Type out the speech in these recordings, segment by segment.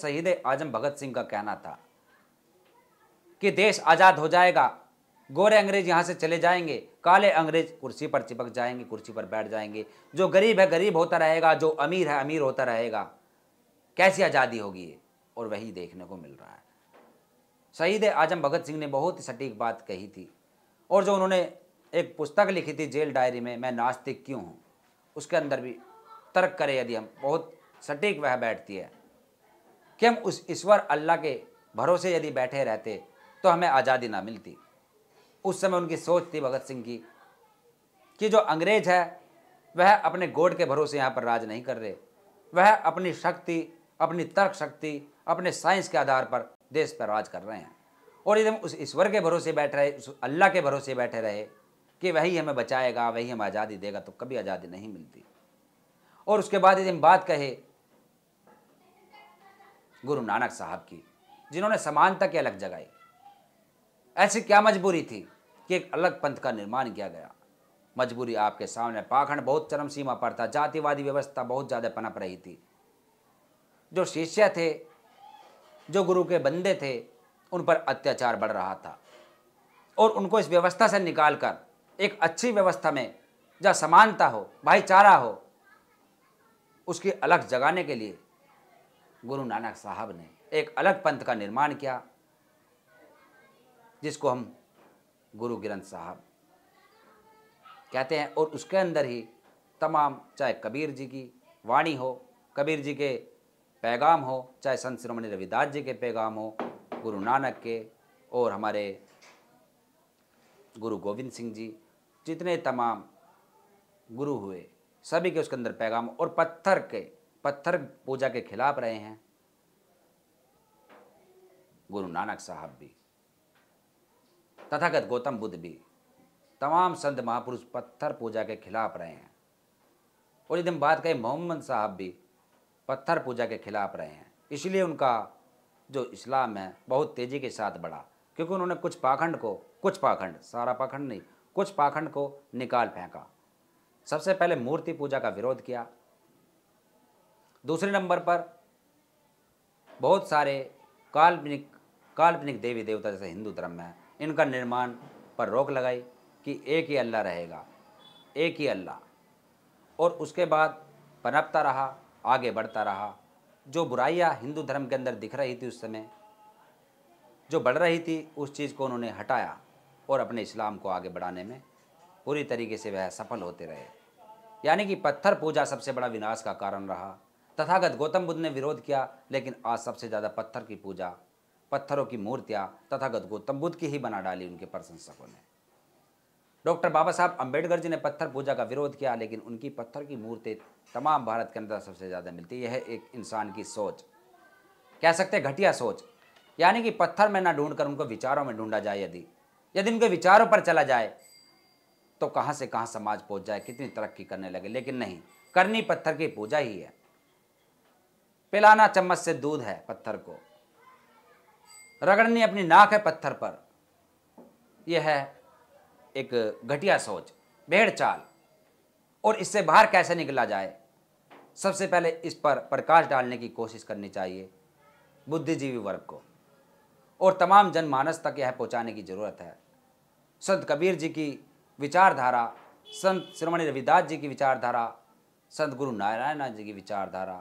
शहीद आजम भगत सिंह का कहना था कि देश आज़ाद हो जाएगा गोरे अंग्रेज यहाँ से चले जाएंगे काले अंग्रेज कुर्सी पर चिपक जाएंगे कुर्सी पर बैठ जाएंगे जो गरीब है गरीब होता रहेगा जो अमीर है अमीर होता रहेगा कैसी आज़ादी होगी और वही देखने को मिल रहा है शहीद आजम भगत सिंह ने बहुत ही सटीक बात कही थी और जो उन्होंने एक पुस्तक लिखी थी जेल डायरी में मैं नास्तिक क्यों हूँ उसके अंदर भी तर्क करें यदि हम बहुत सटीक वह बैठती है कि हम उस ईश्वर अल्लाह के भरोसे यदि बैठे रहते तो हमें आज़ादी ना मिलती उस समय उनकी सोच थी भगत सिंह की कि जो अंग्रेज है वह अपने गोड के भरोसे यहाँ पर राज नहीं कर रहे वह अपनी शक्ति अपनी तर्क शक्ति अपने साइंस के आधार पर देश पर राज कर रहे हैं और यदि हम उस ईश्वर के भरोसे बैठ रहे उस अल्लाह के भरोसे बैठे रहे कि वही हमें बचाएगा वही हमें आज़ादी देगा तो कभी आज़ादी नहीं मिलती और उसके बाद यदि हम बात कहे गुरु नानक साहब की जिन्होंने समानता की अलग जगाई ऐसी क्या मजबूरी थी कि एक अलग पंथ का निर्माण किया गया मजबूरी आपके सामने पाखंड बहुत चरम सीमा पर था जातिवादी व्यवस्था बहुत ज़्यादा पनप रही थी जो शिष्य थे जो गुरु के बंदे थे उन पर अत्याचार बढ़ रहा था और उनको इस व्यवस्था से निकाल कर एक अच्छी व्यवस्था में जहाँ समानता हो भाईचारा हो उसकी अलग जगाने के लिए गुरु नानक साहब ने एक अलग पंथ का निर्माण किया जिसको हम गुरु ग्रंथ साहब कहते हैं और उसके अंदर ही तमाम चाहे कबीर जी की वाणी हो कबीर जी के पैगाम हो चाहे संत श्रोमणि रविदास जी के पैगाम हो गुरु नानक के और हमारे गुरु गोविंद सिंह जी जितने तमाम गुरु हुए सभी के उसके अंदर पैगाम और पत्थर के पत्थर पूजा के खिलाफ रहे हैं गुरु नानक साहब भी तथागत गौतम बुद्ध भी तमाम संत महापुरुष पत्थर पूजा के खिलाफ रहे हैं और यदि हम बात करें मोहम्मद साहब भी पत्थर पूजा के खिलाफ रहे हैं इसलिए उनका जो इस्लाम है बहुत तेज़ी के साथ बढ़ा क्योंकि उन्होंने कुछ पाखंड को कुछ पाखंड सारा पाखंड नहीं कुछ पाखंड को निकाल फेंका सबसे पहले मूर्ति पूजा का विरोध किया दूसरे नंबर पर बहुत सारे काल्पनिक काल्पनिक देवी देवता जैसे हिंदू धर्म में इनका निर्माण पर रोक लगाई कि एक ही अल्लाह रहेगा एक ही अल्लाह और उसके बाद पनपता रहा आगे बढ़ता रहा जो बुराइयां हिंदू धर्म के अंदर दिख रही थी उस समय जो बढ़ रही थी उस चीज़ को उन्होंने हटाया और अपने इस्लाम को आगे बढ़ाने में पूरी तरीके से वह सफल होते रहे यानी कि पत्थर पूजा सबसे बड़ा विनाश का कारण रहा तथागत गौतम बुद्ध ने विरोध किया लेकिन आज सबसे ज़्यादा पत्थर की पूजा पत्थरों की मूर्तियाँ तथागत गौतम बुद्ध की ही बना डाली उनके प्रशंसकों ने डॉक्टर बाबा साहब अम्बेडकर जी ने पत्थर पूजा का विरोध किया लेकिन उनकी पत्थर की मूर्ति तमाम भारत के अंदर सबसे ज़्यादा मिलती यह एक इंसान की सोच कह सकते हैं घटिया सोच यानी कि पत्थर में ना ढूंढ कर उनको विचारों में ढूंढा जाए यदि यदि उनके विचारों पर चला जाए तो कहाँ से कहाँ समाज पहुँच जाए कितनी तरक्की करने लगे लेकिन नहीं करनी पत्थर की पूजा ही है पिलाना चम्मच से दूध है पत्थर को रगड़नी अपनी नाक है पत्थर पर यह है एक घटिया सोच भेड़ चाल और इससे बाहर कैसे निकला जाए सबसे पहले इस पर प्रकाश डालने की कोशिश करनी चाहिए बुद्धिजीवी वर्ग को और तमाम जनमानस तक यह पहुंचाने की ज़रूरत है संत कबीर जी की विचारधारा संत श्रोमणी रविदास जी की विचारधारा संत गुरु नारायण जी की विचारधारा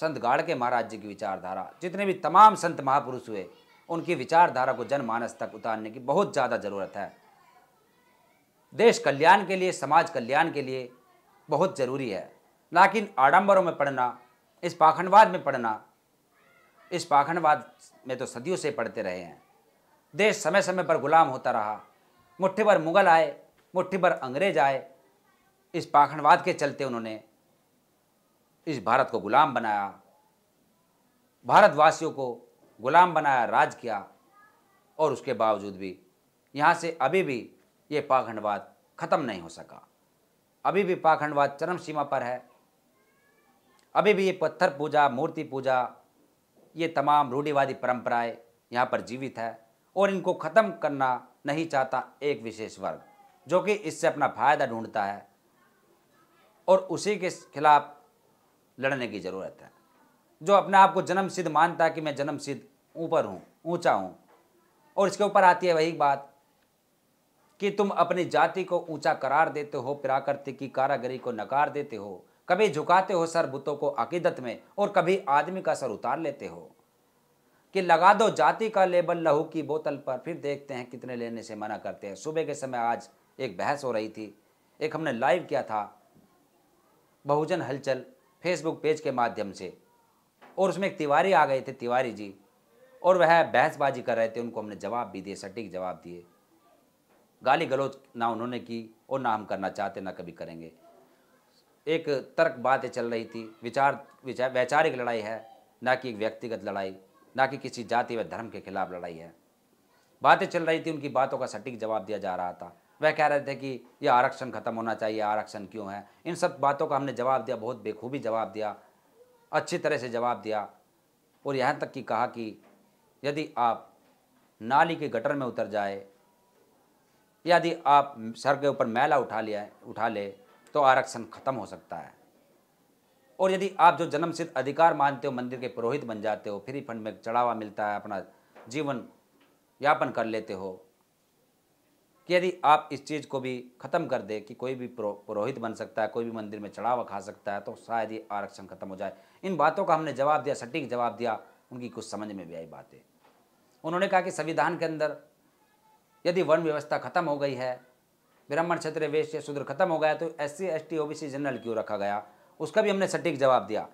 संत गाड़के के महाराज जी की विचारधारा जितने भी तमाम संत महापुरुष हुए उनकी विचारधारा को जनमानस तक उतारने की बहुत ज़्यादा ज़रूरत है देश कल्याण के लिए समाज कल्याण के लिए बहुत ज़रूरी है लेकिन आडंबरों में पढ़ना इस पाखंडवाद में पढ़ना इस पाखंडवाद में तो सदियों से पढ़ते रहे हैं देश समय समय पर गुलाम होता रहा मुठ्ठी भर मुगल आए मुठ्ठी भर अंग्रेज आए इस पाखंडवाद के चलते उन्होंने इस भारत को गुलाम बनाया भारतवासियों को गुलाम बनाया राज किया और उसके बावजूद भी यहाँ से अभी भी ये पाखंडवाद ख़त्म नहीं हो सका अभी भी पाखंडवाद चरम सीमा पर है अभी भी ये पत्थर पूजा मूर्ति पूजा ये तमाम रूढ़िवादी परंपराएं यहाँ पर जीवित है और इनको ख़त्म करना नहीं चाहता एक विशेष वर्ग जो कि इससे अपना फ़ायदा ढूंढता है और उसी के खिलाफ लड़ने की ज़रूरत है जो अपने आप को जन्म सिद्ध मानता है कि मैं जन्म सिद्ध ऊपर हूँ ऊंचा हूँ और इसके ऊपर आती है वही बात कि तुम अपनी जाति को ऊंचा करार देते हो प्राकृतिक की कारागरी को नकार देते हो कभी झुकाते हो सर बुतों को अकीदत में और कभी आदमी का सर उतार लेते हो कि लगा दो जाति का लेबल लहू की बोतल पर फिर देखते हैं कितने लेने से मना करते हैं सुबह के समय आज एक बहस हो रही थी एक हमने लाइव किया था बहुजन हलचल फेसबुक पेज के माध्यम से और उसमें एक तिवारी आ गए थे तिवारी जी और वह बहसबाजी कर रहे थे उनको हमने जवाब भी दिए सटीक जवाब दिए गाली गलौज ना उन्होंने की और ना हम करना चाहते ना कभी करेंगे एक तर्क बातें चल रही थी विचार विचार वैचारिक लड़ाई है ना कि एक व्यक्तिगत लड़ाई ना कि किसी जाति व धर्म के खिलाफ लड़ाई है बातें चल रही थी उनकी बातों का सटीक जवाब दिया जा रहा था वह कह रहे थे कि यह आरक्षण खत्म होना चाहिए आरक्षण क्यों है इन सब बातों का हमने जवाब दिया बहुत बेखूबी जवाब दिया अच्छी तरह से जवाब दिया और यहाँ तक कि कहा कि यदि आप नाली के गटर में उतर जाए यदि आप सर के ऊपर मैला उठा लिया उठा ले तो आरक्षण खत्म हो सकता है और यदि आप जो जन्म सिद्ध अधिकार मानते हो मंदिर के पुरोहित बन जाते हो फ्री फंड में चढ़ावा मिलता है अपना जीवन यापन कर लेते हो कि यदि आप इस चीज़ को भी ख़त्म कर दें कि कोई भी पुरोहित बन सकता है कोई भी मंदिर में चढ़ावा खा सकता है तो शायद ही आरक्षण खत्म हो जाए इन बातों का हमने जवाब दिया सटीक जवाब दिया उनकी कुछ समझ में भी आई बातें उन्होंने कहा कि संविधान के अंदर यदि वर्ण व्यवस्था खत्म हो गई है ब्राह्मण क्षेत्र वेश्य शूद्र खत्म हो गया तो S C S T O B C general क्यों रखा गया उसका भी हमने सटीक जवाब दिया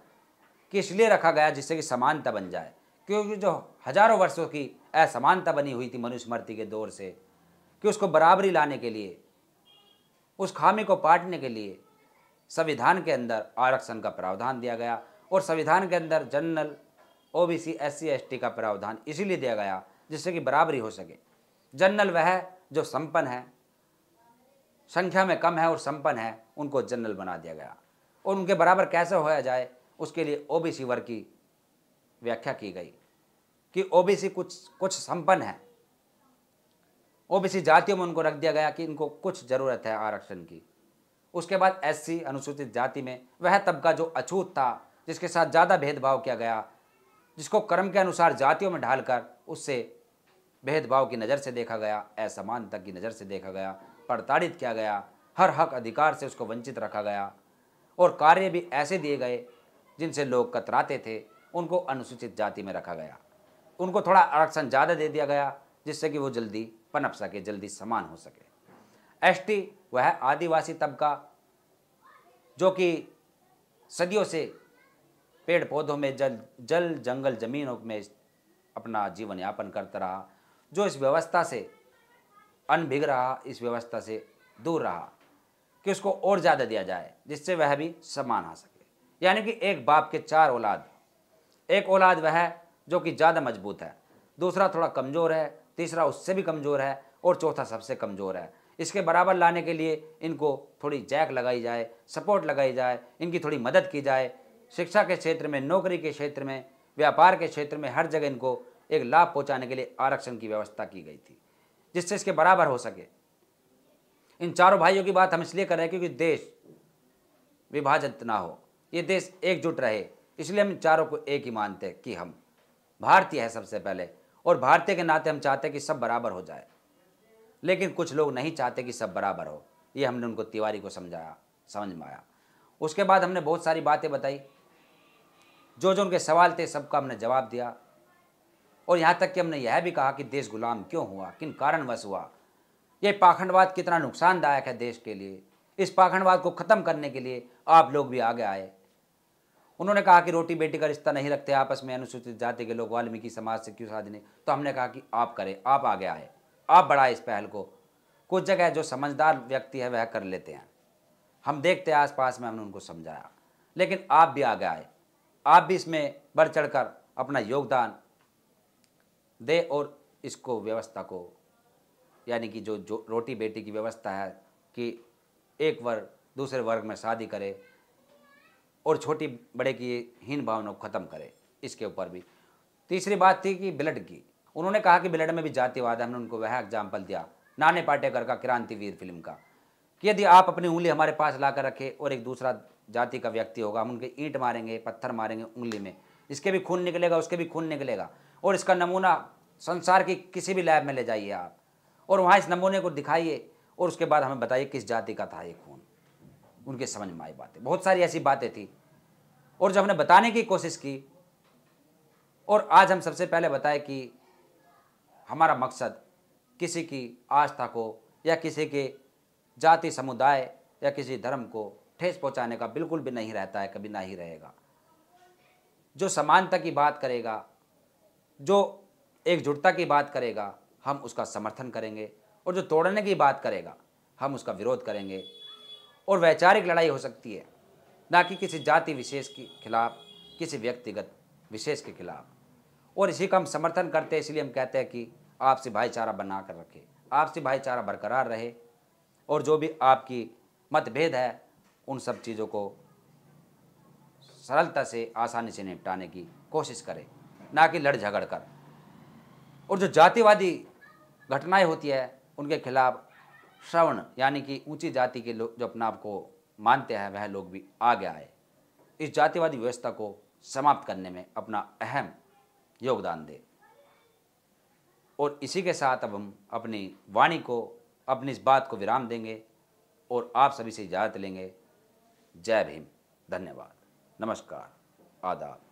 कि इसलिए रखा गया जिससे कि समानता बन जाए क्योंकि जो हजारों वर्षों की असमानता बनी हुई थी मनुस्मृति के दौर से कि उसको बराबरी लाने के लिए उस खामी को पाटने के लिए संविधान के अंदर आरक्षण का प्रावधान दिया गया और संविधान के अंदर general O B C S C S T का प्रावधान इसीलिए दिया गया जिससे कि बराबरी हो सके जनरल वह जो संपन्न है संख्या में कम है और संपन्न है उनको जनरल बना दिया गया और उनके बराबर कैसे होया जाए उसके लिए ओबीसी वर्ग की व्याख्या की गई कि ओबीसी कुछ कुछ संपन्न है ओबीसी जातियों में उनको रख दिया गया कि इनको कुछ ज़रूरत है आरक्षण की उसके बाद एससी अनुसूचित जाति में वह तबका जो अछूत था जिसके साथ ज़्यादा भेदभाव किया गया जिसको कर्म के अनुसार जातियों में ढालकर उससे भेदभाव की नज़र से देखा गया असमानता की नज़र से देखा गया प्रताड़ित किया गया हर हक अधिकार से उसको वंचित रखा गया और कार्य भी ऐसे दिए गए जिनसे लोग कतराते थे उनको अनुसूचित जाति में रखा गया उनको थोड़ा आरक्षण ज़्यादा दे दिया गया जिससे कि वो जल्दी पनप सके जल्दी समान हो सके एसटी वह आदिवासी तबका जो कि सदियों से पेड़ पौधों में जल जल जंगल जमीनों में अपना जीवन यापन करता रहा जो इस व्यवस्था से अनभिग रहा इस व्यवस्था से दूर रहा कि उसको और ज़्यादा दिया जाए जिससे वह भी समान आ सके यानी कि एक बाप के चार औलाद एक औलाद वह जो कि ज़्यादा मजबूत है दूसरा थोड़ा कमज़ोर है तीसरा उससे भी कमज़ोर है और चौथा सबसे कमज़ोर है इसके बराबर लाने के लिए इनको थोड़ी जैक लगाई जाए सपोर्ट लगाई जाए इनकी थोड़ी मदद की जाए शिक्षा के क्षेत्र में नौकरी के क्षेत्र में व्यापार के क्षेत्र में हर जगह इनको एक लाभ पहुँचाने के लिए आरक्षण की व्यवस्था की गई थी जिससे इसके बराबर हो सके इन चारों भाइयों की बात हम इसलिए कर रहे हैं क्योंकि देश विभाजित ना हो ये देश एकजुट रहे इसलिए हम चारों को एक ही मानते हैं कि हम भारतीय है सबसे पहले और भारतीय के नाते हम चाहते हैं कि सब बराबर हो जाए लेकिन कुछ लोग नहीं चाहते कि सब बराबर हो ये हमने उनको तिवारी को समझाया समझ में आया उसके बाद हमने बहुत सारी बातें बताई जो जो उनके सवाल थे सबका हमने जवाब दिया और यहाँ तक कि हमने यह भी कहा कि देश गुलाम क्यों हुआ किन कारणवश हुआ ये पाखंडवाद कितना नुकसानदायक है देश के लिए इस पाखंडवाद को ख़त्म करने के लिए आप लोग भी आगे आए उन्होंने कहा कि रोटी बेटी का रिश्ता नहीं रखते आपस में अनुसूचित जाति के लोग वाल्मीकि समाज से क्यों साधने तो हमने कहा कि आप करें आप आगे आए आप बढ़ाए इस पहल को कुछ जगह जो समझदार व्यक्ति है वह कर लेते हैं हम देखते हैं आसपास में हमने उनको समझाया लेकिन आप भी आगे आए आप भी इसमें बढ़ चढ़कर अपना योगदान दे और इसको व्यवस्था को यानी कि जो जो रोटी बेटी की व्यवस्था है कि एक वर्ग दूसरे वर्ग में शादी करे और छोटी बड़े की हीन भावना को ख़त्म करे इसके ऊपर भी तीसरी बात थी कि ब्लड की उन्होंने कहा कि ब्लड में भी जातिवाद है हमने उनको वह एग्जाम्पल दिया नाने पाटेकर का क्रांतिवीर फिल्म का कि यदि आप अपनी उंगली हमारे पास ला कर रखे और एक दूसरा जाति का व्यक्ति होगा हम उनके ईंट मारेंगे पत्थर मारेंगे उंगली में इसके भी खून निकलेगा उसके भी खून निकलेगा और इसका नमूना संसार की किसी भी लैब में ले जाइए आप और वहाँ इस नमूने को दिखाइए और उसके बाद हमें बताइए किस जाति का था ये खून उनके समझ में आई बातें बहुत सारी ऐसी बातें थी और जब हमने बताने की कोशिश की और आज हम सबसे पहले बताए कि हमारा मकसद किसी की आस्था को या किसी के जाति समुदाय या किसी धर्म को ठेस पहुंचाने का बिल्कुल भी नहीं रहता है कभी ना ही रहेगा जो समानता की बात करेगा जो एकजुटता की बात करेगा हम उसका समर्थन करेंगे और जो तोड़ने की बात करेगा हम उसका विरोध करेंगे और वैचारिक लड़ाई हो सकती है ना कि किसी जाति विशेष के खिलाफ किसी व्यक्तिगत विशेष के खिलाफ और इसी का हम समर्थन करते हैं इसलिए हम कहते हैं कि आपसे भाईचारा बना कर रखें आपसे भाईचारा बरकरार रहे और जो भी आपकी मतभेद है उन सब चीज़ों को सरलता से आसानी से निपटाने की कोशिश करें ना कि लड़ झगड़ कर और जो जातिवादी घटनाएं होती है उनके खिलाफ श्रवण यानी कि ऊंची जाति के लोग जो अपना आपको मानते हैं वह लोग भी आगे आए इस जातिवादी व्यवस्था को समाप्त करने में अपना अहम योगदान दे और इसी के साथ अब हम अपनी वाणी को अपनी इस बात को विराम देंगे और आप सभी से इजाज़त लेंगे जय भीम धन्यवाद नमस्कार आदाब